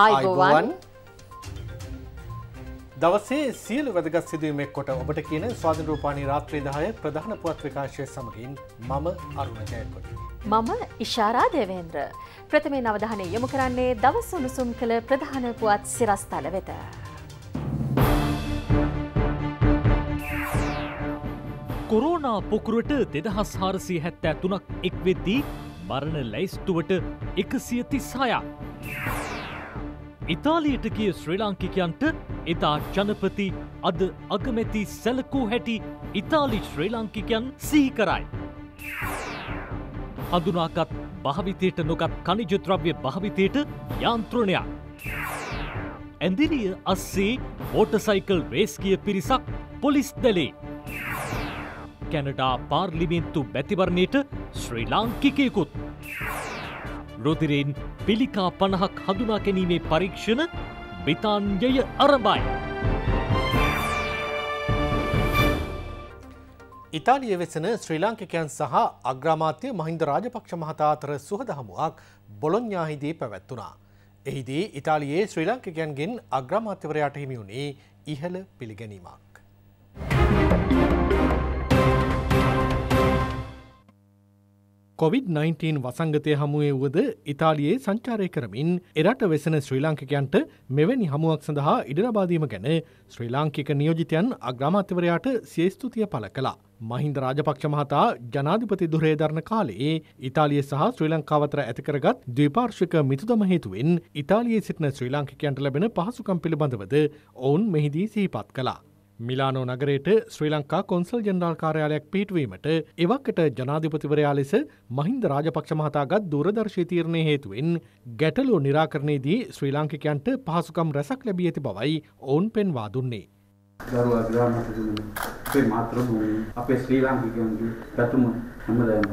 අයිබෝවන් දවසේ සියලු වැදගත් සිදුවීමෙක් කොට ඔබට කියන ස්වාධන රූපානී රාත්‍රී දාය ප්‍රධාන පුවත් විකාශය සමගින් මම අරුණ ජයකොට. මම ඉශාරා දෙවේන්ද්‍ර. ප්‍රථමේ නවධානය යොමු කරන්නේ දවස් උණුසුම් කළ ප්‍රධාන පුවත් සිරස්තල වෙත. කොරෝනා පොකුරට දෙදහස් හාරසී හැත්ත ඇතුනක් එක් වෙද්දී මරණ ලැයිස්තුවට එකසිය තිස්සායක්. ඉතාලියට ගිය ශ්‍රී ලාංකිකයන්ට එදා ජනපති අද අගමැති සැලකූ හැටි ඉතාලි ශ්‍රී ලාංකිකයන් සිහිකරයි. හඳුනාගත් භාවිතයට නොගත් කනිජුද්‍රව්‍ය භාවිතයට යාන්ත්‍රණයක්. ඇඳිරිය අස්සේ මෝටසයිකල් වේස්කිය පිරිසක් පොලිස් දැලේ. කැනඩා පාර්ලිමින්තු බැතිවරණයට ශ්‍රී ලාංකිකයකුත්. රුධිරයෙන් පිළිකා පණහක් හඳුනා ගැනීමේ පරීක්ෂණ බ්‍රිතාන්යය අරබයි. ඉතාලිය වෙසන ශ්‍රී ලාංකිකයන් සහ අග්‍රාමාත්‍ය මහින්ද රාජපක්ෂ මහතා අතර සුහදහමුවක් බොලොඥාහිදී පැවැත්වනා. එහිදී ඉතාලියේ ශ්‍රී ලාංකිකයන්ගෙන් අග්‍රාමාත්‍යවරයාට හිමිවුණේ ඉහළ පිළිගැනීමක්. COොVID-19 වසංගතය හමුවේ වුවද ඉතාලියේ සංචාරය කරමින් එරට වෙසෙන ශ්‍රී ලාංකිකයන්ට මෙවැනි හමුවක් සඳහා ඉඩරබාදීම ගැන ශ්‍රී ලාංකික නියෝජිතයන් අග්‍රාමාත්‍යවරයාට සියස්තුතිය පල කලා. මහින්ද රාජපක්ෂ මහතා ජනාධිපති දුරේ දරන කාලයේ ඉතාලිය සහ ශ්‍රී ලංකාවතර ඇතිකරගත් දවිපාර්ශික මිතුදම හේතුවෙන් ඉතාලියේ සිටින ශ්‍රී ලාංකිකයන්ට ලැබෙන පහසුකම් පිළිබඳවද ඔවුන් මෙහිදී සහිපත් කලා. මිලානෝ නගරයට ශ්‍රී ලංකා කොන්සල් ජෙනරාල් කාර්යාලයක් පිහිටුවීමට එවකට ජනාධිපතිවරයා ලෙස මහින්ද රාජපක්ෂ මහතාගත් දුරදර්ශී තීරණය හේතුවෙන් ගැටලෝ නිරාකරණයේදී ශ්‍රී ලාංකිකයන්ට පහසුකම් රැසක් ලැබී ඇති බවයි ඔවුන් පෙන්වා දුන්නේ. දරුවා ග්‍රාමතුතුමනි, අපේ මාතෘභූමි, අපේ ශ්‍රී ලාංකිකයන්ගේ පැතුම හැමදාම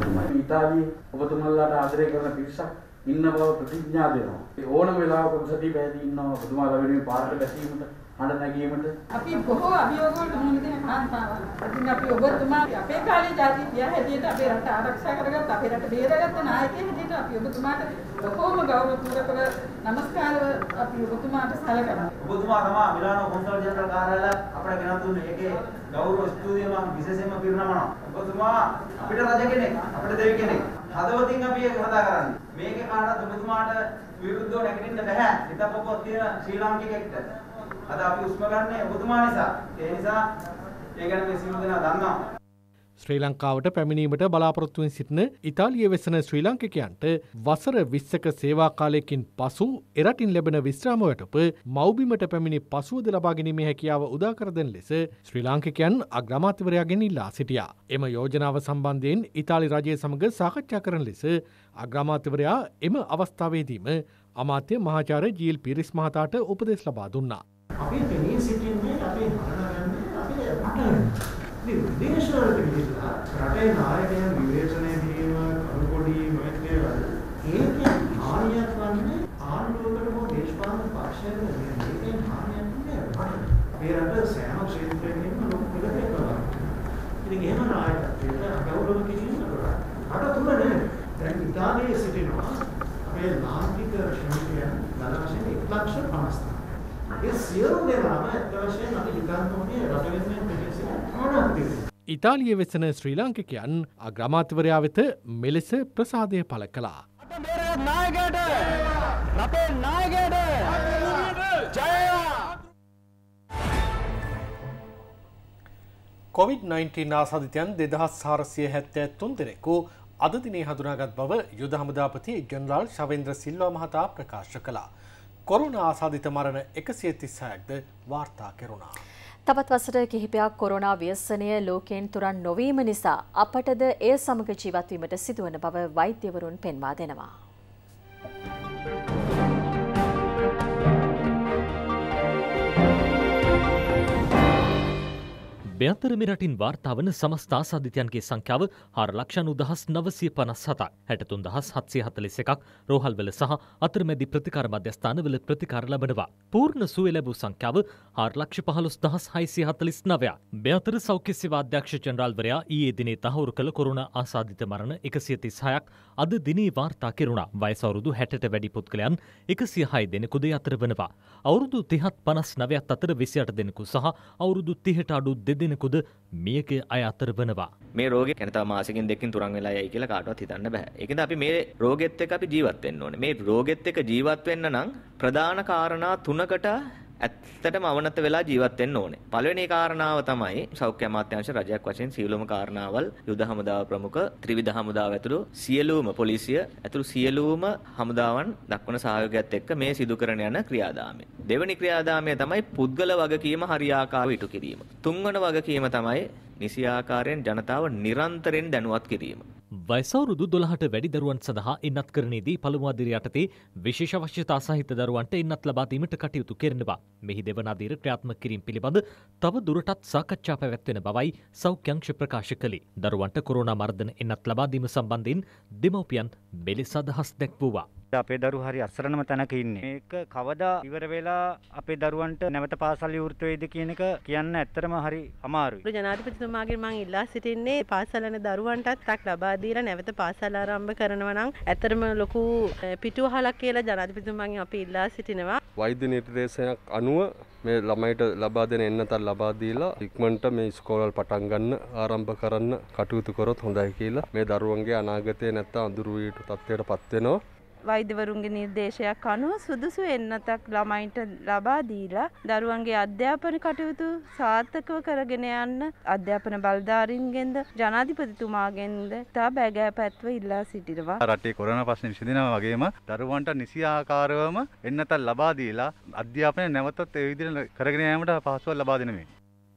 ඔබතුමයි. ඉතාලියේ ඔබතුමලාට ආදරය කරන පිරිසක් ඉන්න බව ප්‍රතිඥා දෙනවා. ඕනම වෙලාවක සතිය පැහැදී ඉන්නවා ඔබතුමාලා වෙනුවෙන් පාරට බැසීමට හඬ නැගීමට අපි බොහෝ අභියෝග වලට මුහුණ දෙන කාන්තාවන්. ඉතින් අපි ඔබතුමා අපේ කාලේ ජාතිකය හැටියට අපේ රට ආරක්ෂා කරගත්ත අපේ රට බේරගත්ත නායකයෙක් හැටියට අපි ඔබතුමාට බොහෝම ගෞරවපූර්වකව নমස්කාරව අපි ඔබතුමාට සැලකනවා. ඔබතුමා තමයි මිලානෝ කොන්සල් ජනරල් කාර්යාලය අපිට ගෙනත් දුන්නේ. ඒකේ ගෞරව ස්තුතිය මම විශේෂයෙන්ම පිරිනමනවා. ඔබතුමා අපිට රජ කෙනෙක්, අපිට දෙවි කෙනෙක්. හදවතින් අපි ඒක හදා කරන්නේ. මේකේ කාටවත් ඔබතුමාට විරුද්ධව නැගෙන්න බෑ. හිතපොකොත් තියෙන ශ්‍රී ලාංකිකයෙක්ට. අද අපි උස්ම ගන්නෑ ඔබතුමා නිසා. ඒ නිසා ඒ ගැන මේ සියලු දෙනා දන්නවා. ශ්‍රී ලංකාවට පැමිණීමට බලාපොරොත්තුවෙන් සිටින ඉතාලිය වෙසන ශ්‍රී ලංකිකයන්ට වසර විස්සක සේවා කාලයකින් පසු එරටින් ලැබෙන විශ්‍රාම වැටප මෞබිමට පැමිණි පසුවද ලබාගැනීමේ හැකියාව උදාකරදෙන් ලෙස ශ්‍රී ලාංකිකයන් අග්‍රමාත්‍යවරයාගෙන් ඉල්ලා සිටියා. එම යෝජනාව සම්බන්ධයෙන් ඉතාලි රජය සමඟ සාකච්ඡා කරන ලෙස අග්‍රමාත්‍යවරයා එම අවස්ථාවේදීම අමාත්‍ය මහාචාර ජීල් පිරිස් මහතාට උපදෙස් ලබා දුන්නා. අපි පෙනී සිටින්නේ අපි හඳුනාගන්නේ අපි රටවල. ඉතින් විදේශවලට ගිහිල්ලා රටේ නායකයන් විවේචනය කිරීම කරුකොඩි මෛත්‍රිය වගේ ඒකේ හානියක් වන්නේ ආණ්ඩුවකට හෝ දේශපාලන පක්ෂයකට ඉතාලිය වෙසන ශ්‍රී ලාංකිකයන් අග්‍රමාතිවරයා වෙත මෙලෙස ප්‍රසාදය පළ කළා. COොVID-19 ආසාධිතයන් දෙදහස් සාරසිය හැත්තෑ තුන් දෙෙකු අදදිනේ හඳුනාගත් බව යුද හමුදාපති ජනරල් ශවෙන්ද්‍ර සිල්වා මහතා ප්‍රකාශ කළා. කොරුණ ආසාධිත මරණ එකසිය තිස්සායක්ද වාර්තා කෙරුණා. තවත් වසර කිහිපයක් කොරෝනා ව්‍යසනය ලෝකයෙන් තුරන් නොවීම නිසා අපටද එය සමග ජීවත්වීමට සිදුවන බව වෛද්‍යවරුන් පෙන්වා දෙනවා. අභ්‍යන්තර මෙරටින් වාර්තාාවන සමස්ථා සාධිතයන්ගේ සංඛ්‍යාව හාර ලක්ෂණ උදහස් නවසය පනස් සතා හැටතුන් දහස් හත්සය හතලෙස එකක් රෝහල්වල සහ අතරමැදි ප්‍රතිකාර මධ්‍යස්ථානවල ප්‍රතිකාර ලබනවා. පූර්ණ සුවේ ලැබූ සංඛ්‍යාව හාර්ලක්ෂ පහලොස් දහස් හයිසි හතලිස් නවයා. මෙතර සෞඛ්‍ය සිවාධ්‍යක්ෂ ජනරාල්වරයා ඒ දිනේ තහවුරු කළ කොරුණ ආසාධිත මරණ එකසියතිස් හයක් අද දිනේ වාර්තා කෙරුණා වයසවරුදු හැට වැඩි පුද්ගලයන් එකසිය හය දෙනෙකුද අතර වනවා. අවුරුදු තිහත් පනස් නවයක් අතර විසියට දෙනෙකු සහ අවුරුදු තිහට අඩු දෙදෙන දෙනෙකුද මේක අය අතර වනවා. මේ රෝග කැනත මාසකින් දෙකින් තුරන් වෙලා යයි කියලා කාටවත් හිතන්න බෑ. ඒකද අපි මේ රෝගෙත් එක්ක අපි ජීවත් වෙන්න ඕනේ. මේ රෝගෙත් එක්ක ජීවත් වෙන්න නම් ප්‍රධාන කාරණා තුනකට ඇත්තටම අවනත වෙලා ජීවත් වෙන්න ඕනේ. පළවෙනි කාරණාව තමයි සෞඛ්‍ය අමාත්‍යාංශ රජයක් වශයෙන් සියලුම කාරණාවල් යුද හමුදාව ප්‍රමුඛ ත්‍රිවිධ හමුදාව ඇතුළු සියලුම පොලිසිය ඇතුළු සියලුම හමුදාවන් දක්වන සහයෝගයත් එක්ක මේ සිදු කරන යන ක්‍රියාදාමය. දෙවැනි ක්‍රියාදාමය තමයි පුද්ගල වගකීම හරියාකාරව ඉටු කිරීම. තුන්වන වගකීම තමයි නිසි ආකාරයෙන් ජනතාව නිරන්තරයෙන් දැනුවත් කිරීම. වයිසවුරුදු දොළහට වැඩි දරුවන් සඳහා එන්නත් කරනේදී පළමුවාදිර යටතේ විශේෂ අවශ්‍යතා සහිත දරුවන්ට එන්නත් ලබාදීමට කටයුතු කරනවා. මෙහි දෙවන අදියර ක්‍රියාත්මක කිරීම පිළිබඳ තව දුරටත් සාකච්ඡා පැවැත්වෙන බවයි සෞඛ්‍යංශ ප්‍රකාශ කළේ. දරුවන්ට කොරෝනා මර්ධන එන්නත් ලබාදීම සම්බන්ධයෙන් දෙමව්පියන් මෙලෙස අදහස් දැක්වුවා. අපේ දරු හරි අසරණම තැනක ඉන්නේ. මේක කවදා ඉවර වෙලා අපේ දරුවන්ට නැවත පාසල් විවෘත වෙයිද කියන එක කියන්න ඇත්තටම හරි අමාරුයි. ජනාධිපතිතුමාගෙන් මම ඉල්ලා සිටින්නේ පාසල් යන දරුවන්ටත් තක් ලබා දීලා නැවත පාසල් ආරම්භ කරනවා නම් ඇත්තටම ලොකු පිටුවහලක් කියලා ජනාධිපතිතුමාගෙන් අපි ඉල්ලා සිටිනවා. වෛද්‍ය නිර්දේශයක් අනුව මේ ළමයිට ලබා දෙන එන්නතත් ලබා දීලා ඉක්මනට මේ ඉස්කෝලවල් පටන් ගන්න ආරම්භ කරන්න කටයුතු කරොත් හොඳයි කියලා මේ දරුවන්ගේ අනාගතය නැත්තම් අඳුරු වීට තත්ත්වයට පත් වෙනවා. වෛද්‍යවරුන්ගේ නිර්දේශයක් අනුව සුදුසු එන්නතක් ළමයින්ට ලබා දීලා දරුවන්ගේ අධ්‍යාපන කටයුතු සාර්ථකව කරගෙන යන්න අධ්‍යාපන බලධාරීන්ගෙන්ද ජනාධිපතිතුමාගෙන්ද තා බැගෑ පැත්ව ඉල්ලා සිටිනවා. රටේ කොරන ප්‍රශ්න විසඳෙනවා වගේම දරුවන්ට නිසි ආකාරවම එන්නතක් ලබා දීලා අධ්‍යාපනය නැවතත් ඒ විදිහට කරගෙන යාමට පහසුවක් ලබා දෙනමින්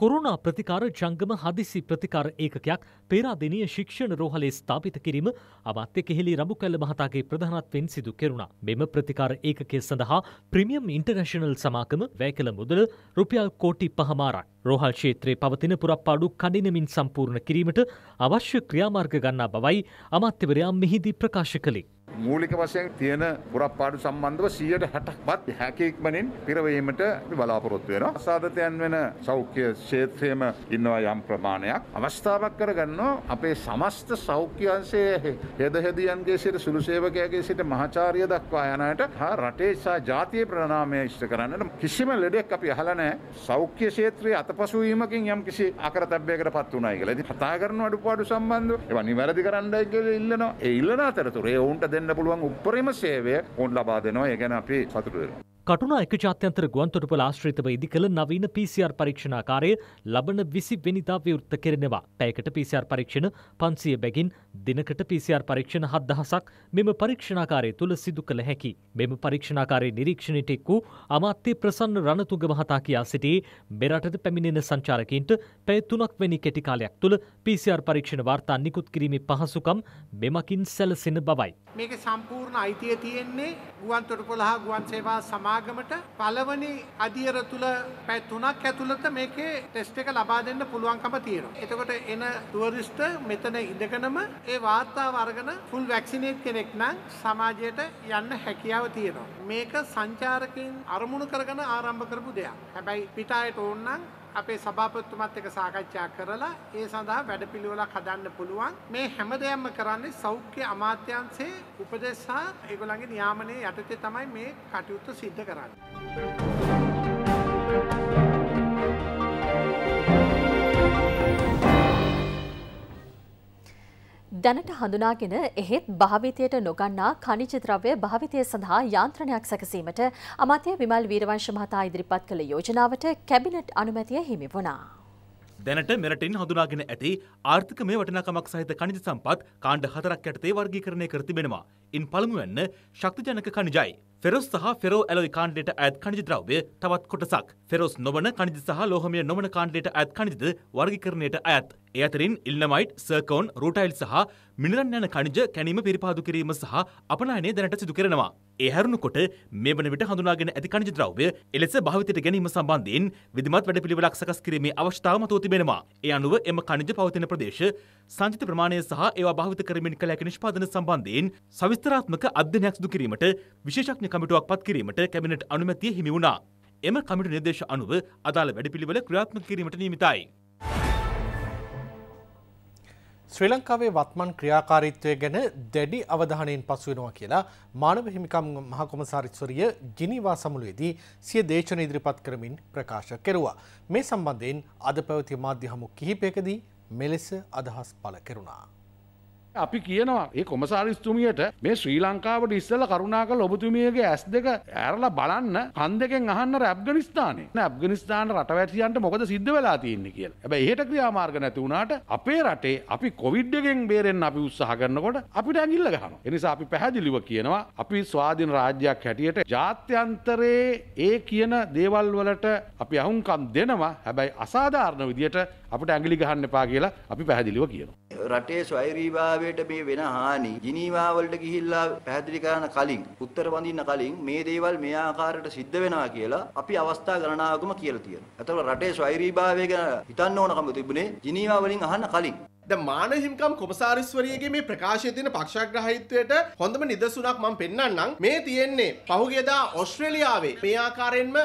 කොරුණා ප්‍රතිකාර ජංගම හදිසි ප්‍රතිකාර ඒකකයක් පේරාදෙනිය ශික්ෂණ රෝහලේ ස්ථාපිත කිරීම අමාත්‍ය කෙහෙලි රඹුකැල්ල මහතාගේ ප්‍රධානත්වයෙන් සිදු කෙරුණා. මෙම ප්‍රතිකාර ඒකකය සඳහා ප්‍රීමියම් ඉන්ටර්නැෂනල් සමාගම වැය කළ මුදල රුපියල් කෝටි පහමාරක්. රෝහල් ක්ෂේත්‍රයේ පවතින පුරප්පාඩු කඩිනමින් සම්පූර්ණ කිරීමට අවශ්‍ය ක්‍රියාමාර්ග ගන්නා බවයි අමාත්‍යවරයා මෙහිදී ප්‍රකාශ කළේ. මූලික වශයෙන් තියෙන පුරප්පාඩු සම්බන්ධව 160ක්වත් හැකීක්මනින් පිරවීමට අපි බලාපොරොත්තු වෙනවා. අසාධතයන් වෙන සෞඛ්‍ය ක්ෂේත්‍රයේම ඉන්නවා යම් ප්‍රමාණයක්. අවස්ථාවක් කරගන්නවා අපේ සමස්ත සෞඛ්‍ය අංශයේ හෙද හෙදියන්ගේ සිට සුළු සේවකයාගේ සිට මහාචාර්ය දක්වා යන අයට හා රටේ සහ ජාතිය ප්‍රණාමය ඉෂ්ට කරන්නට කිසිම ලෙඩෙක් අපි අහලා නැහැ. සෞඛ්‍ය ක්ෂේත්‍රයේ අතපසු වීමකින් යම් කිසි අකරතැබ්බයකට පත් වුණායි කියලා. ඉතින් කතා කරන අඩුපාඩු සම්බන්ධව ඒවා නිවැරදි කරන්නයි කියලා ඉල්ලනවා. ඒ ඉල්ලන අතරතුර ඒ වුන්ට දෙන දෙන්න පුළුවන් උපරිම සේවය ඔවුන් ලබා දෙනවා ඒ ගැන අපි සතුටු වෙනවා කටුණ එක ජාත්‍යන්තර ගුවන්තොටුපල ආශ්‍රිතව ඉදි කළ නවීන PCR පරීක්ෂණාකාරය ලබන විසි වෙනිදා විවෘත්ත කෙරෙනවා. පැයකට PCR පරීක්ෂණ පන්සිය බැගින් දිනකට PCR පරීක්ෂණ හත් දහසක් මෙම පරීක්ෂණාකාරය තුළ සිදු කළ හැකි. මෙම පරීක්ෂණාකාරයේ නිරීක්ෂණයට එක් වූ අමාත්‍ය ප්‍රසන්න රණතුග මහතා කියා සිටියේ මෙරටට පැමිණෙන සංචාරකීන්ට පැය තුනක් වැනි කෙටි කාලයක් තුළ PCR පරීක්ෂණ වාර්තා නිකුත් කිරීමේ පහසුකම් මෙමකින් සැලසෙන බවයි. මේක සම්පූර්ණ අයිතිය තියෙන්නේ ගුවන්තොටුපළ හා ගුවන් සේවා සමා සමාගමට පළවනි අධියර තුල පැය 3ක් ඇතුළත මේකේ ටෙස්ට් එක ලබා දෙන්න පුළුවන්කම තියෙනවා. එතකොට එන ටුවරිස්ට් මෙතන ඉඳගෙනම ඒ වාර්තාව අරගෙන ෆුල් වැක්සිනේට් කෙනෙක් නම් සමාජයට යන්න හැකියාව තියෙනවා. මේක සංචාරකයන් අරමුණු කරගෙන ආරම්භ කරපු දෙයක්. හැබැයි පිටායට ඕන නම් අපේ සභාපතිතුමත් එක්ක සාකච්ඡා කරලා ඒ සඳහා වැඩපිළිවෙලක් හදන්න පුළුවන්. මේ හැමදේම කරන්නේ සෞඛ්‍ය අමාත්‍යාංශයේ උපදෙස් සහ ඒගොල්ලන්ගේ නියාමනයේ යටතේ තමයි මේ කටයුතු සිද්ධ කරන්නේ. දැනට හඳුනාගෙන එහෙත් භාවිතයට නොගන්නා ඛනිජ ද්‍රව්‍ය භාවිතය සඳහා යාන්ත්‍රණයක් සැකසීමට අමාත්‍ය විමල් වීරවංශ මහතා ඉදිරිපත් කළ යෝජනාවට කැබිනට් අනුමැතිය හිමි වුණා. දැනට මෙරටින් හඳුනාගෙන ඇති ආර්ථිකමය වටිනාකමක් සහිත ඛනිජ සම්පත් කාණ්ඩ හතරක් යටතේ වර්ගීකරණය කර තිබෙනවා. ඉන් පළමුවැන්න ශක්තිජනක ඛනිජයි. ෆෙරොස් සහ ෆෙරෝ ඇලොයි කාණ්ඩයට අයත් කණිජ ද්‍රව්‍ය තවත් කොටසක්. ෆෙරොස් නොවන කණිජ සහ ලෝහමය නොවන කාණ්ඩයට අයත් කණිජද වර්ගීකරණයට අයත්. ඒ අතරින් ඉල්නමයිට්, සර්කෝන්, රූටයිල් සහ මිනරන් යන කණිජ කැනීම පිරිපාදු කිරීම සහ අපනයනය දැනට සිදු කරනවා. ඒ හැරුණුකොට මේ වන විට හඳුනාගෙන ඇති කණජ ද්‍රව්‍ය එලෙස භාවිතයට ගැනීම සම්බන්ධයෙන් විධමත් වැඩපිළිවෙලක් සකස් කිරීමේ අවශ්‍යතාව මතුව තිබෙනවා. ඒ අනුව එම කණජ පවතින ප්‍රදේශ සංචිත ප්‍රමාණය සහ ඒවා භාවිත කරමින් කළ හැකි නිෂ්පාදන සම්බන්ධයෙන් සවිස්තරාත්මක අධ්‍යයනයක් සිදු කිරීමට විශේෂඥ කමිටුවක් පත් කිරීමට කැබිනට් අනුමැතිය හිමි වුණා. එම කමිටු නිර්දේශ අනුව අදාළ වැඩපිළිවෙල ක්‍රියාත්මක කිරීමට නියමිතයි. ශ්‍රී ලංකාවේ වත්මන් ක්‍රියාකාරීත්වය ගැන දැඩි අවධානයෙන් පසුවෙනවා කියලා මානව හිමිකම් මහකොමසාරිස්වරිය ගිනිවා සමුළුවේදී සිය දේශන ඉදිරිපත් කරමින් ප්‍රකාශ කෙරුවා. මේ සම්බන්ධයෙන් අද පැවති මාධ්‍ය හමු කිහිපයකදී මෙලෙස අදහස් පළ කෙරුණා. අපි කියනවා ඒ කොමසාරිස්තුමියට මේ ශ්‍රී ලංකාවට ඉස්සල කරුණා කළ ඔබතුමියගේ ඇස් දෙක ඇරලා බලන්න කන් දෙකෙන් අහන්න ඇබ්ගනිස්ථානේ ඇබ්ගනිස්ථාන රටවැටියන්ට මොකද සිද්ධ වෙලා තියෙන්නේ කියලා. හැබැයි එහෙට ක්‍රියාමාර්ග නැති වුණාට අපේ රටේ අපි කොවිඩ් එකෙන් බේරෙන්න අපි උත්සාහ කරනකොට අපිට ඇඟිල්ල ගහනවා. ඒ නිසා අපි පැහැදිලිව කියනවා අපි ස්වාධීන රාජ්‍යයක් හැටියට ජාත්‍යන්තරයේ ඒ කියන දේවල් වලට අපි අහුම්කම් දෙනවා. හැබැයි අසාධාරණ විදියට අපට ඇඟලි ගහන්න එපා කියලා අපි පැහැදිලිව කියනවා. රටේ ස්වෛරීභාවයට මේ වෙන හානි ජිනීවාවලට ගිහිල්ලා පැහැදිලි කරන කලින් උත්තර වඳින්න කලින් මේ දේවල් මේ ආකාරයට සිද්ධ වෙනවා කියලා අපි අවස්ථා ගණනාවකම කියලා තියෙනවා. ඒතකොට රටේ ස්වෛරීභාවය ගැන හිතන්න ඕනකම තිබුණේ ජිනීවා වලින් අහන්න කලින්. ද මාන හිම්කම් කොමසාරිස්වරියගේ මේ ප්‍රකාශය තියෙන පක්ෂග්‍රාහීත්වයට හොඳම නිදසුනක් මම පෙන්වන්නම් මේ තියෙන්නේ පහුගියදා ඔස්ට්‍රේලියාවේ මේ ආකාරයෙන්ම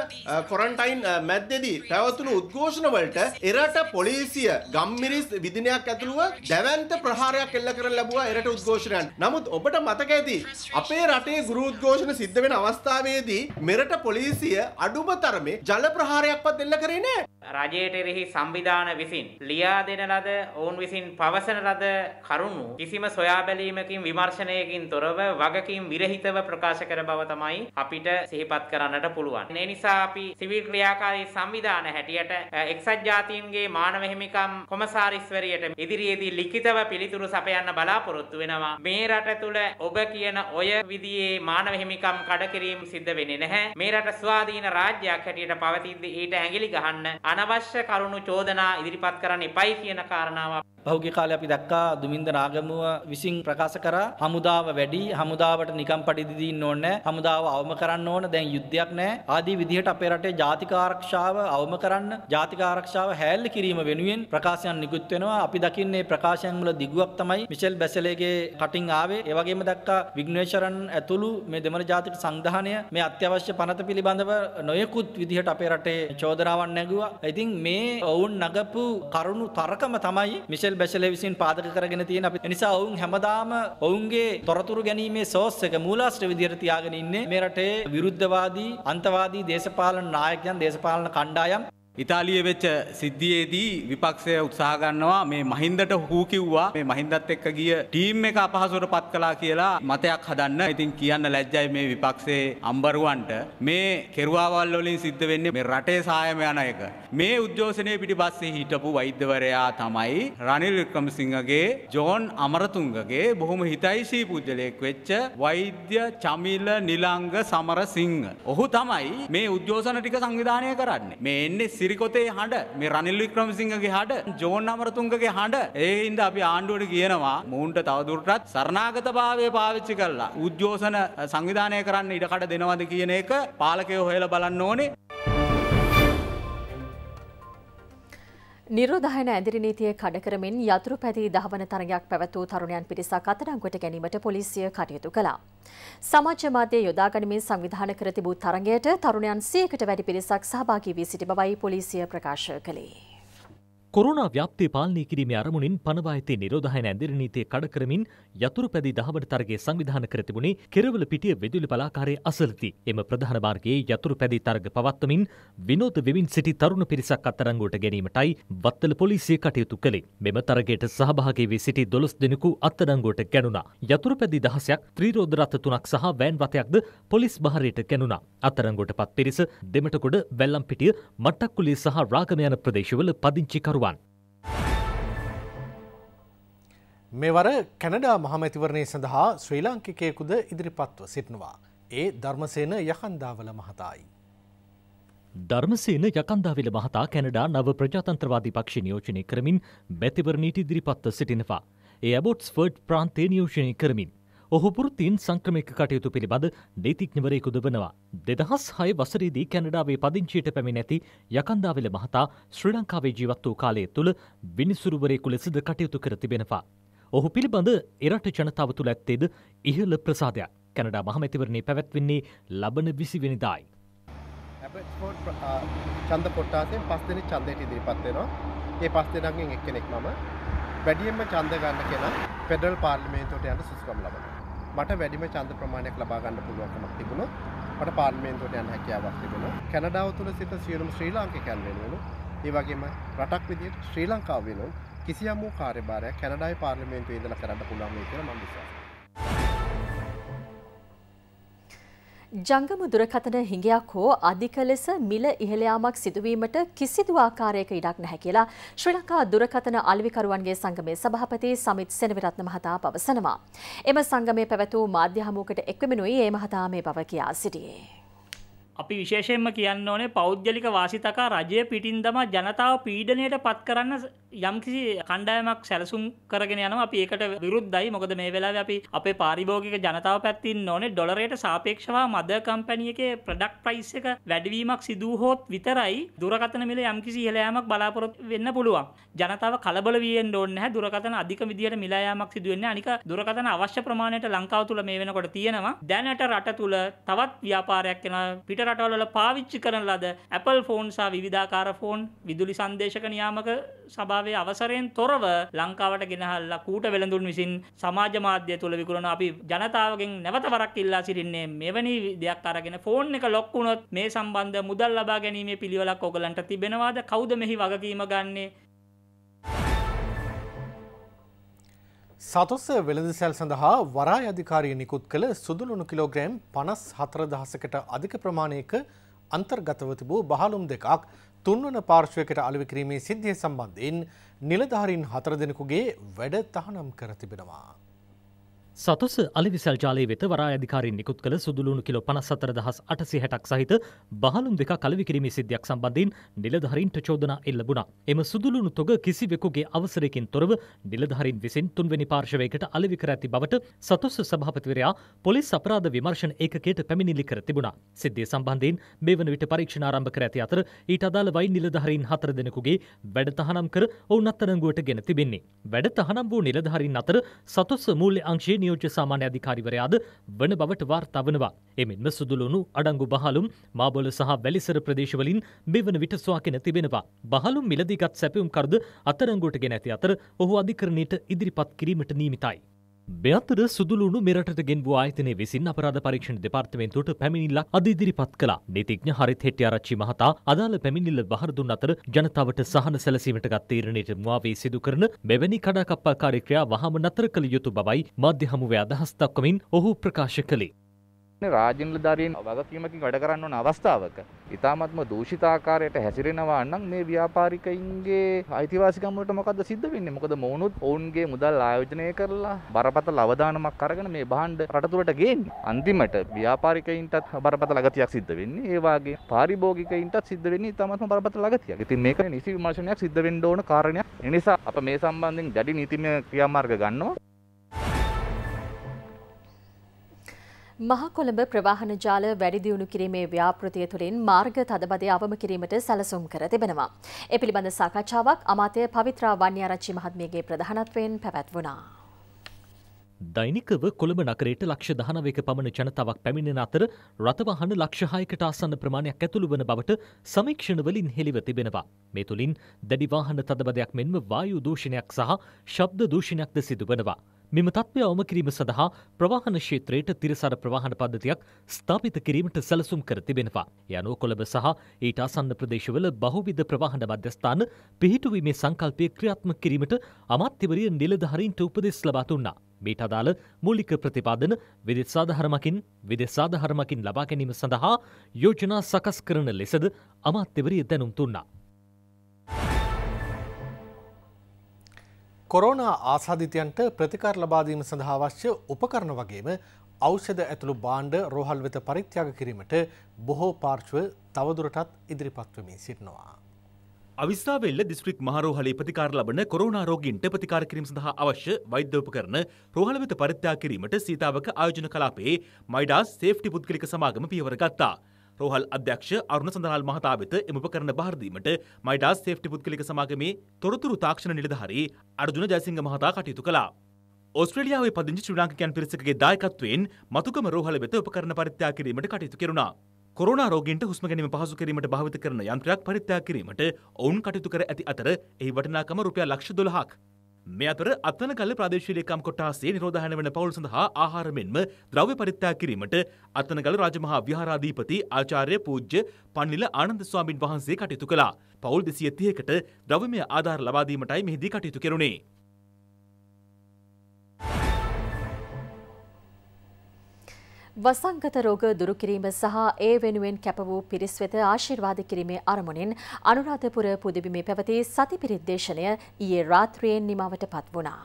කොරන්ටයින් මැද්දේදී පැවතුණු උද්ඝෝෂණ වලට එරට පොලිසිය ගම්මිරිස් විධිනයක් ඇතුළුව දැවැන්ත ප්‍රහාරයක් එල්ල කරලා ලැබුවා එරට උද්ඝෝෂණයන්. නමුත් ඔබට මතක ඇති අපේ රටේ ගුරු උද්ඝෝෂණ සිද්ධ වෙන අවස්ථාවේදී මෙරට පොලිසිය අඩුම තරමේ ජල ප්‍රහාරයක්වත් එල්ල කරේ නැහැ. රජයට එරෙහි සංවිධාන විසින් ලියා දෙන ලද ඔවුන් විසින් පවසන ලද කරුණු කිසිම සොයා බැලීමකින් විමර්ශනයකින් තොරව වගකීම් විරහිතව ප්‍රකාශ කර බව තමයි අපිට සිහිපත් කරන්නට පුළුවන්. ඒ නිසා අපි සිවිල් ක්‍රියාකාරී සංවිධාන හැටියට එක්සත් ජාතීන්ගේ මානව හිමිකම් කොමසාරිස්වරියට ඉදිරියේදී ලිඛිතව පිළිතුරු සපයන්න බලාපොරොත්තු වෙනවා. මේ රට තුළ ඔබ කියන ඔය විදිහේ මානව හිමිකම් කඩකිරීම සිද්ධ වෙන්නේ නැහැ. මේ රට ස්වාධීන රාජ්‍යයක් හැටියට පවතිද්දී ඊට ඇඟිලි ගහන්න අනවශ්‍ය කරුණු චෝදනා ඉදිරිපත් කරන්න එපයි කියන කාරණාව පහුගේ කාලේ අපි දැක්කා දුමින්ද නාගමුව විසින් ප්‍රකාශ කරා හමුදාව වැඩි හමුදාවට නිකම් පඩිදි දින්න ඕනේ හමුදාව අවම කරන්න ඕන දැන් යුද්ධයක් නැහැ ආදී විදිහට අපේ රටේ ජාතික ආරක්ෂාව අවම කරන්න ජාතික ආරක්ෂාව හැල්ල කිරීම වෙනුවෙන් ප්‍රකාශයන් නිකුත් වෙනවා අපි දකින්නේ ප්‍රකාශයන් වල දිගුවක් තමයි මිෂෙල් බැසලේගේ කටින් ආවේ ඒ වගේම දැක්කා විග්නේශරන් ඇතුළු මේ දෙමළ ජාතික සංවිධානය මේ අත්‍යවශ්‍ය පනත පිළිබඳව නොයෙකුත් විදිහට අපේ රටේ චෝදනාවන් නැගුවා ඉතින් මේ ඔවුන් නගපු කරුණු තරකම තමයි මිෂෙල් සුනිල් බැශල විසින් පාදක කරගෙන තියෙන අපි නිසා ඔවුන් හැමදාම ඔවුන්ගේ තොරතුරු ගැනීමේ සෝස් එක මූලාශ්‍ර විදියට තියාගෙන ඉන්නේ මේ රටේ විරුද්ධවාදී අන්තවාදී දේශපාලන නායකයන් දේශපාලන කණ්ඩායම් ඉතාලිය වෙච්ච සිද්ධියේදී විපක්ෂය උත්සාහගන්නවා මේ මහින්දට හූ කිව්වා මේ මහින්දත් එක්ක ගිය ටීම් එක අපහසුවට පත් කලා කියලා මතයක් හදන්න ඉතින් කියන්න ලැජ්ජයි මේ විපක්ෂයේ අම්බරුවන්ට මේ කෙරවාවල් වලින් සිද්ධ වෙන්නේ මේ රටේ සායම යන එක. මේ උද්ඝෝෂණයේ පිටිපස්සේ හිටපු වෛද්‍යවරයා තමයි රනිල් වික්‍රමසිංහගේ ජෝන් අමරතුංගගේ බොහොම හිතයිශී පුජ්‍යලයක් වෙච්ච වෛද්‍ය චමිල නිලංග සමරසිංහ. ඔහු තමයි මේ උද්ඝෝෂණ ටික සංවිධානය කරන්නේ. මේ එන්නේ සිරිකොතේ හඬ මේ රනිල් වික්‍රමසිංහගේ හඬ ජෝන් අමරතුංගගේ හඬ ඒ හින්දා අපි ආණ්ඩුවට කියනවා මූන්ට තවදුරටත් සරණාගතභාවය පාවිච්චි කරලා උද්ඝෝෂණ සංවිධානය කරන්න ඉඩකඩ දෙනවද කියන එක පාලකයෝ හොයලා බලන්න ඕනේ නිරෝධායන ඇදිරි නීතිය කඩ කරමින් යතුරු පැදී දහවන තරගයක් පැවැත් වූ තරුණයන් පිරිසක් අත්අඩංගුවට ගැනීමට පොලිසිය කටයුතු කළා. සමාජ මාධ්‍ය යොදා ගනිමින් සංවිධාන කර තිබූ තරගයට තරුණයන් 100කට වැඩි පිරිසක් සහභාගී වී සිටි බවයි පොලිසිය ප්‍රකාශ කළේ. කොරුණා ව්‍යාප්තිය පාලනය කිරීමේ අරමුණින් පනවා ඇති නිරෝධායන ඇඳිරි නීතිය කඩ කරමින් යතුරු පැදි දහවන තරගයේ සංවිධාන කර තිබුණේ කෙරවල පිටිය විදුලි බලාකාරයේ අසලති. එම ප්‍රධාන මාර්ගයේ යතුරු පැදි තරග පවත්වමින් විනෝද වෙමින් සිටි තරුණ පිරිසක් අත්අඩංගුවට ගැනීමටයි වත්තල පොලිසිය කටයුතු කළේ. මෙම තරගයට සහභාගී වී සිටි 12 දෙනෙකු අත්අඩංගුවට ගැනුණා. යතුරු පැදි දහසයක්, ත්‍රිරෝද රථ තුනක් සහ වෑන් රථයක්ද පොලිස් බහරයට ගැනුණා. අත්අඩංගුවටපත් පිරිස දෙමටගොඩ වැල්ලම්පිටිය, මට්ටක්කුලිය සහ රාගම යන ප්‍රදේශවල පදිංචිකරුවන් පුළුවන්. මෙවර කැනඩා මහමැතිවරණය සඳහා ශ්‍රී ලාංකිකයෙකුද ඉදිරිපත්ව සිටනවා. ඒ ධර්මසේන යකන්දාවල මහතායි. ධර්මසේන යකන්දාවිල මහතා කැනඩා නව ප්‍රජාතන්ත්‍රවාදී පක්ෂ නියෝජනය කරමින් බැතිවරණීට ඉදිරිපත්ව සිටිනවා. ඒ ඇබොට්ස්ෆර්ඩ් ප්‍රාන්තේ නියෝජනය කරමින් ඔහු පුෘතින් සංක්‍රමික කටයුතු පිළිබඳ නීතිඥවරයෙකු දබනවා. දෙදහස් හය වසරේදී කැනඩාවේ පදිංචියට පැමිණ ඇති යකන්දාවෙල මහතා ශ්‍රී ලංකාවේ ජීවත් වූ කාලය තුළ විනිසුරුවරයෙකු ලෙසද කටයුතු කර තිබෙනවා. ඔහු පිළිබඳ එරට ජනතාව තුළ ඇත්තේද ඉහළ ප්‍රසාදයක් කැනඩා මහමැතිවරණේ පැවැත්වෙන්නේ ලබන විසිවෙනිදායි. චන්ද uh, කොට්ටාසෙන් පස් දෙන චන්දයට ඉදිරිපත් වෙනවා. ඒ පස් දෙනගෙන් එක්කෙනෙක් මම වැඩියෙන්ම ඡන්ද ගන්න කෙනා ෆෙඩරල් පාර්ලිමේන්තුවට යන සුසුකම් ලබනවා. මට වැඩිම චන්ද ප්‍රමාණයක් ලබා ගන්න පුළුවන්කමක් තිබුණා. මට පාර්ලිමේන්තුවට යන්න හැකියාවක් තිබුණා. කැනඩාව තුල සිට සියලුම ශ්‍රී ලාංකිකයන් වෙනුවෙන් ඒ වගේම රටක් විදිහට ශ්‍රී ලංකාව වෙනුවෙන් කිසියම් වූ කාර්යභාරයක් කැනඩාවේ පාර්ලිමේන්තුවේ ඉඳලා කරන්න පුළුවන් වෙයි කියලා මම විශ්වාස ජංගම දුරකථන හිඟයක් හෝ අධික ලෙස මිල ඉහළ යාමක් සිදුවීමට කිසිදු ආකාරයක ඉඩක් නැහැ කියලා ශ්‍රී ලංකා දුරකථන අලෙවිකරුවන්ගේ සංගමේ සභාපති සමිත් සෙනවිරත්න මහතා පවසනවා. එම සංගමේ පැවැතු මාධ්‍ය හමුවකට එක්වමිනුයි ඒ මහතා මේ බව කියා සිටියේ. අපි විශේෂයෙන්ම කියන්න ඕනේ පෞද්ගලික වාසිතකා රජය පිටින් දම ජනතාව පීඩනයට පත් කරන්න යම්කිසි කණ්ඩායමක් සැලසුම් කරගෙන යනවා අපි ඒකට විරුද්ධයි මොකද මේ වෙලාවේ අපි අපේ පාරිභෝගික ජනතාව පැත්තින් ඕනේ ඩොලරයට සාපේක්ෂව මද කම්පැනි එකේ ප්‍රොඩක්ට් ප්‍රයිස් එක වැඩිවීමක් සිදු හොත් විතරයි දුරකථන මිල යම්කිසි ඉහළ යාමක් බලාපොරොත්තු වෙන්න පුළුවන්. ජනතාව කලබල වෙන්න ඕනේ නැහැ දුරකථන අධික විදියට මිල යාමක් සිදු වෙන්නේ. අනික දුරකථන අවශ්‍ය ප්‍රමාණයට ලංකාව තුල මේ වෙනකොට තියෙනවා. දැනට රට තුල තවත් ව්‍යාපාරයක් වෙනවා පිට රටවල පාවිච්චි කරන ලද Apple ෆෝන් සහ විවිධාකාර ෆෝන් විදුලි සංදේශක නියාමක සභාවේ අවසරයෙන් තොරව ලංකාවට ගෙනහල්ලා කූට වෙළඳුන් විසින් සමාජ මාධ්‍ය තුළ විකුණන අපි ජනතාවගෙන් නැවත වරක් ඉල්ලා සිටින්නේ මෙවැනි දෙයක් අරගෙන ෆෝන් එක ලොක් වුණොත් මේ සම්බන්ධ මුදල් ලබා ගැනීමේ පිළිවෙලක් ඔයගලන්ට තිබෙනවාද කවුද මෙහි වගකීම ගන්නේ සතුස්ස වෙළඳසැල් සඳහා වරා අධිකාරය නිකුත් කළ සුදුලුණු කිලෝග්‍රෑම් පනස් හතරදහසකට අධික ප්‍රමාණයක අන්තර්ගතව තිබූ බහලුම් දෙකක් තුන්වන පාර්ශ්වයකට අලවිකිරීමේ සිද්ධිය සම්බන්ධයෙන් නිලධාරීන් හතර දෙනෙකුගේ වැඩ තහනම් කර තිබෙනවා. සතුස අලිවිසල් ජාලය වෙත වරා අධිකාරී නිකුත් කළ සුදුලුණු කිලෝ පනස්සතර දහස් අටසි හැටක් සහිත බහලුම් දෙක කලවිකිරීමේ සිද්ධයක් සම්බන්ධයෙන් නිලධහරින්ට චෝදනා එල්ලබුණා. එම සුදුලුණු තොග කිසිවෙකුගේ අවසරයකින් තොරව නිලධහරින් විසින් තුන්වැනි පාර්ශවයකට අලවිකර ඇති බවට සතුස සභාපතිවරයා පොලිස් අපරාධ විමර්ශන ඒකකයට පැමිණිලි කර තිබුණා. සිද්ධිය සම්බන්ධයෙන් මේ වන විට පරීක්ෂණ ආරම්භ කර ඇති අතර ඊට අදාළ වයි නිලධහරින් හතර දෙනෙකුගේ වැඩ තහනම් කර ඔවුන් අත්තරංගුවට ගෙන තිබෙන්නේ. වැඩ තහනම් වූ නිලධහරින් අතර සතුස මූල්‍ය අංශයේ නියෝජ්‍ය සාමාන්‍ය අධිකාරිවරයාද වන බවට වාර්තා වනවා. එමෙන්ම සුදුලුණු අඩංගු බහලුම් මාබොල සහ වැලිසර ප්‍රදේශවලින් මෙවන විට සොයාගෙන තිබෙනවා. බහලුම් මිලදීගත් සැපියුම් කරද අතරංගුවට ගෙන ඇති අතර ඔහු අධිකරණයට ඉදිරිපත් කිරීමට නීමිතයි. මෙතර සුදුලුණු මෙරට ගෙන්ව ආයතනය විසින් අපරාධ පරීක්ෂණ දෙපාර්තමේන්තුවට පැමිණිල්ලක් අද ඉදිරිපත් කළා. නීතිඥ හරිත් හෙට්ටිආරච්චි මහතා අදාළ පැමිණිල්ල බහර දුන් අතර ජනතාවට සහන සැලසීමට ගත් තීරණයට මුවා වී සිදු කරන මෙවැනි කඩාකප්පල්කාරී ක්‍රියා වහාම නතර කළ යුතු බවයි මාධ්‍ය හමුවේ අදහස් දක්වමින් ඔහු ප්‍රකාශ කළේ. රාජනිලධාරීන් වගකීමකින් වැඩ කරන්න ඕන අවස්ථාවක ඉතාමත්ම දූෂිතාකාරයට හැසිරෙනවා නම් මේ ව්‍යාපාරිකයින්ගේ අයිතිවාසිකම් වලට මොකද්ද සිද්ධ වෙන්නේ? මොකද මොවුනුත් ඔවුන්ගේ මුදල් ආයෝජනය කරලා බරපතල අවදානමක් අරගෙන මේ භාණ්ඩ රටතුලට ගේන්නේ. අන්තිමට ව්‍යාපාරිකයින්ටත් බරපතල අගතියක් සිද්ධ වෙන්නේ. ඒ වාගේ පාරිභෝගිකයින්ටත් සිද්ධ වෙන්නේ ඉතාමත්ම බරපතල අගතියක්. ඉතින් මේක නිසි විමර්ශනයක් සිද්ධ වෙන්න ඕන කාරණයක්. ඒ නිසා අප මේ සම්බන්ධයෙන් දැඩි නීතිමය ක්‍රියාමාර්ග ගන්නවා. මහකොළඹ ප්‍රවාහන ජාල වැඩිදියුණු කිරීමේ ව්‍යාපෘතිය තුළින් මාර්ග තදබදය අවම කිරීමට සැලසුම් කර තිබෙනවා. එ පිළිබඳ සාකච්ඡාවක් අමාතය පවිත්‍රා වන්‍යාරච්චි මහත්මියගේ ප්‍රධානත්වයෙන් පැවැත්වුණා. දෛනිකව කොළඹ නගරයට ලක්ෂ දහනවක පමණ ජනතාවක් පැමිණෙන අතර රථවාහන ලක්ෂහායකට ආසන්න ප්‍රමාණයක් ඇතුළු වන බවට සමීක්ෂණවලින් හෙළිව තිබෙනවා. මේ තුළින් දැඩිවාහන තදබදයක් මෙන්ම වායු දූෂණයක් සහ ශබ්ද දූෂණයක්ද සිදුවනවා. මෙම තත්ත්වය අවම කිරීම සඳහා ප්‍රවාහන ක්ෂේත්‍රයට තිරසර ප්‍රවාහන පද්ධතියක් ස්ථාපිත කිරීමට සැලසුම් කර තිබෙනවා. යනු කොළඹ සහ ඊට අසන්න ප්‍රදේශවල බහුවිධ ප්‍රවාහන මධ්‍යස්ථාන පිහිටුවීමේ සංකල්පය ක්‍රියාත්මක කිරීමට අමාත්‍යවරිය නිලධාරීන්ට උපදෙස් ලබා දුන්නා. මේට අදාළ මූලික ප්‍රතිපාදන විදෙස් සාධහරමකින් විදෙස් සාධහරමකින් ලබා ගැනීම සඳහා යෝජනා සකස් කරන ලෙසද අමාත්‍යවරිය දැනුම් දුන්නා. කොරෝනා ආසාධිතයන්ට ප්‍රතිකාර ලබාදීම සඳහා අවශ්‍ය උපකරණ වගේම ඖෂධ ඇතුළු බාණ්ඩ රෝහල් වෙත පරිත්‍යාග කිරීමට බොහෝ පාර්ශ්ව තවදුරටත් ඉදිරිපත්වමින් සිටිනවා. අවිස්සාවෙල්ල දිස්ත්‍රික් මහරෝහලේ ප්‍රතිකාර ලබන කොරෝනා රෝගීන්ට ප්‍රතිකාර කිරීම සඳහා අවශ්‍ය වෛද්‍ය උපකරණ රෝහල වෙත පරිත්‍යාග කිරීමට සීතාවක ආයෝජන කලාපයේ මයිඩාස් සේෆ්ටි පුද්ගලික සමාගම පියවර ගත්තා. රෝහල් අධ්‍යක්ෂ අරුණ සඳහල් මහතා වෙත එම උපකරණ බාරදීමට මයිඩාස් සේෆ්ටි පුද්ගලික සමාගමේ තොරතුරු තාක්ෂණ නිලධාරී අර්ජුන ජයසිංහ මහතා කටයුතු කළා. ඔස්ට්‍රේලියාවේ පදිංචි ශ්‍රී ලාංකිකයන් පිරිසකගේ දායකත්වයෙන් මතුකම රෝහල වෙත උපකරණ පරිත්‍යාග කිරීමට කටයුතු කෙරුණා. කොරෝනා රෝගීන්ට හුස්ම ගැනීම පහසු කිරීමට භාවිත කරන යන්ත්‍රයක් පරිත්‍යාග කිරීමට ඔවුන් කටයුතු කර ඇති අතර එහි වටිනාකම රුපියල් ලක්ෂ 12ක් මේ අතර අත්තනකල්ල ප්‍රදේශීලේකම් කොටාසේ නිරෝධහන වන පවුල් සඳහා ආහාර මෙන්ම ද්‍රව්‍ය පරිත්‍යා කිරීමට අත්තනකල රාජමහා විහාරාධීපති ආචාර්ය පූජ්‍ය පන්නිල ආනන්ද ස්වාමින් වහන්සේ කටයුතු කළා. පවුල් දෙසිය තියකට ද්‍රව්‍යමය ආධාර ලබාදීමටයි මෙහිදී කටයුතු කෙරුණේ. වසංගත රෝග දුරු කිරීම සහ ඒ වෙනුවෙන් කැප වූ පිරිස් වෙත ආශිර්වාද කිරීමේ අරමුණින් අනුරාධපුර පුදබිමේ පැවති සති පිරිත් දේශනය ඊයේ රාත්‍රියෙන් නිමවට පත් වුණා.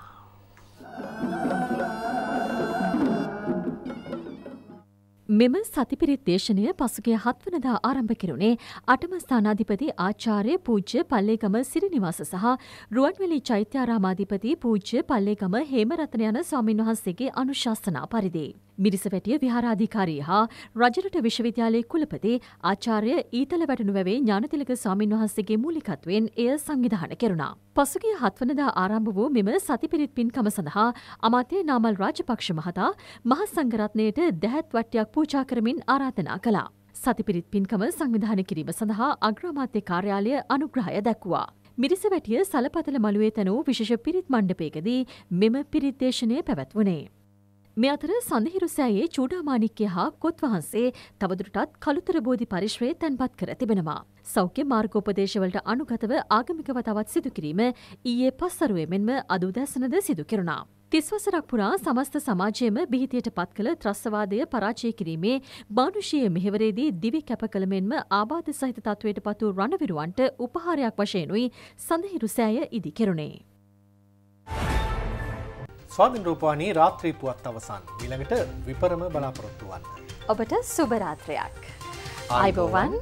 මෙම සතිපිරිත් දේශනය පසුගේ හත්වනදා ආරම්භ කෙරුණේ අටම ස්ථානාධිපති ආචාර්ය පූජ්‍ය පල්ලේගම සිරිනිවාස සහ රුවන්වැලි චෛත්‍යාරාමාධිපති පූජ්‍ය පල්ලේගම හේමරත්න යන ස්වාමින්වහන්සේගේ අනුශාසනා පරිදි. මිරිසවැටිය විහාරාධිකාරී හා රජරට විශ්වවිද්‍යාලයේ කුලපති ආචාර්ය ඊතල වැටනුවැවේ ඥානතිලක ස්වාමින් වහන්සේගේ මූලිකත්වයෙන් එය සංවිධාන කෙරුණා. පසුගිය හත්වනදා ආරම්භ වූ මෙම සතිපිරිත් පින්කම සඳහා අමාත්‍ය නාමල් රාජපක්ෂ මහතා මහ සංඝරත්නයට දැහැත් වට්ටියක් පූජා කරමින් ආරාධනා කළා. සතිපිරිත් පින්කම සංවිධාන කිරීම සඳහා අග්‍රාමාත්‍ය කාර්යාලය අනුග්‍රහය දැක්වුවා. මිරිසවැටිය සලපතල මළුවේ තැනූ විශෂ පිරිත් මණ්ඩපයකදී මෙම පිරිත්දේශනය පැවැත්වුණේ. මේ අතර සඳහිරු සෑයේ චූඩාමානික්‍ය හා කොත් වහන්සේ තවදුරටත් කළුතර බෝධි පරිශ්‍රයේ තැන්පත් කර තිබෙනවා. සෞඛ්‍ය මාර්ගෝපදේශවලට අනුගතව ආගමිකව තවත් සිදුකිරීම ඊයේ පස්සරුවේ මෙන්ම අද උදැසනද සිදු කෙරුණා. තිස්වසරක් පුරා සමස්ත සමාජයම බිහිතියට පත් කළ ත්‍රස්වාදය පරාජය කිරීමේ මානුෂීය මෙහෙවරේදී දිවි කැප කළ මෙන්ම ආබාධ සහිත තත්වයට පතු රණවිරුවන්ට උපහාරයක් වශයෙනුයි සඳහිරු සෑය ඉදි කෙරුණේ. ස්වාධින් රූපවානයේ රාත්‍රී පුවත් අවසන් ඊළඟට විපරම බලාපොරොත්තුවන්. ඔබට සුභරාත්‍රයක්. අයිබෝවන්.